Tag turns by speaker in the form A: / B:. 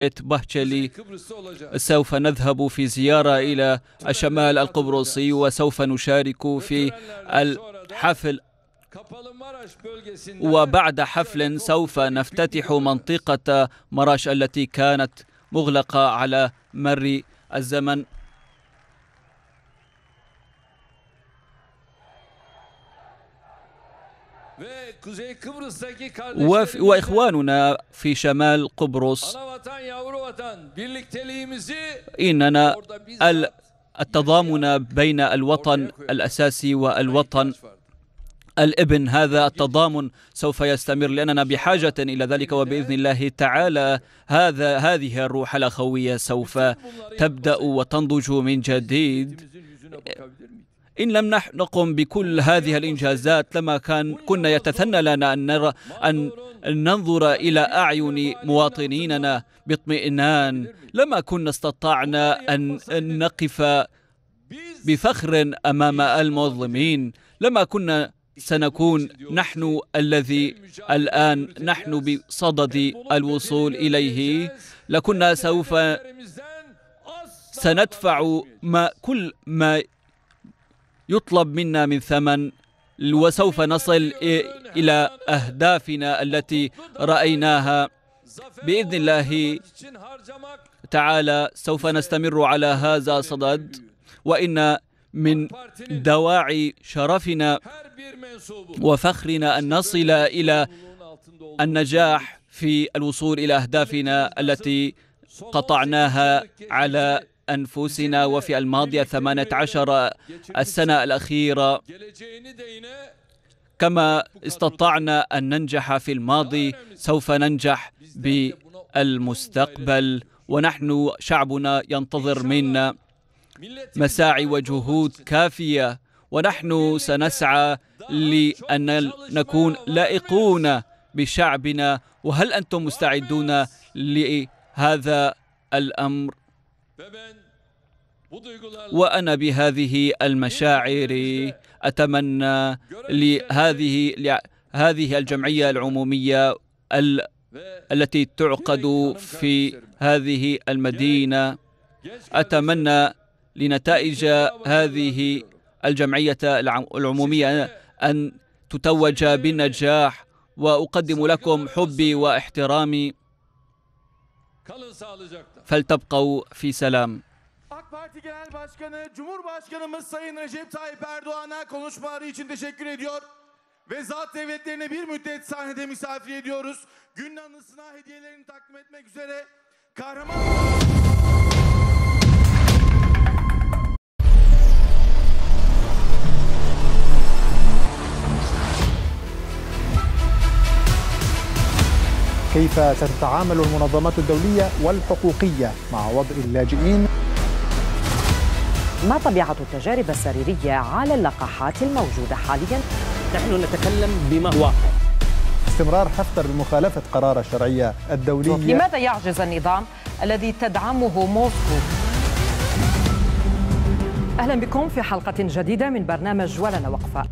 A: بهجلي سوف نذهب في زيارة إلى الشمال القبرصي وسوف نشارك في الحفل وبعد حفل سوف نفتتح منطقة مراش التي كانت مغلقة على مر الزمن وإخواننا في شمال قبرص إننا التضامن بين الوطن الأساسي والوطن الابن هذا التضامن سوف يستمر لأننا بحاجة إلى ذلك وبإذن الله تعالى هذا هذه الروح الأخوية سوف تبدأ وتنضج من جديد إن لم نقم بكل هذه الإنجازات لما كان كنا يتثنى لنا أن نرى أن ننظر إلى أعين مواطنيننا باطمئنان لما كنا استطعنا أن نقف بفخر أمام المظلمين لما كنا سنكون نحن الذي الآن نحن بصدد الوصول إليه لكنا سوف سندفع ما كل ما يطلب منا من ثمن وسوف نصل إلى أهدافنا التي رأيناها بإذن الله تعالى سوف نستمر على هذا صدد وإن من دواعي شرفنا وفخرنا أن نصل إلى النجاح في الوصول إلى أهدافنا التي قطعناها على أنفسنا وفي الماضية 18 السنة الأخيرة كما استطعنا أن ننجح في الماضي سوف ننجح بالمستقبل ونحن شعبنا ينتظر منا مساعي وجهود كافية ونحن سنسعى لأن نكون لائقون بشعبنا وهل أنتم مستعدون لهذا الأمر وأنا بهذه المشاعر أتمنى لهذه هذه الجمعية العمومية ال التي تعقد في هذه المدينة أتمنى لنتائج هذه الجمعية العمومية أن تتوج بالنجاح وأقدم لكم حبي واحترامي Kalın sağlıcakla. Feltabqav fi selam. AK Parti Genel Başkanı Cumhurbaşkanımız Sayın Recep Tayyip Erdoğan'a konuşmaları için teşekkür ediyor. Ve zat devletlerine bir müddet sahnede misafir ediyoruz. Günün anısına hediyelerini takdim etmek üzere kahraman... كيف ستتعامل المنظمات الدولية والحقوقية مع وضع اللاجئين ما طبيعة التجارب السريرية على اللقاحات الموجودة حاليا؟ نحن نتكلم بما هو استمرار حفتر لمخالفة قرار الشرعية الدولية لماذا يعجز النظام الذي تدعمه موسكو؟ أهلا بكم في حلقة جديدة من برنامج ولنا وقفة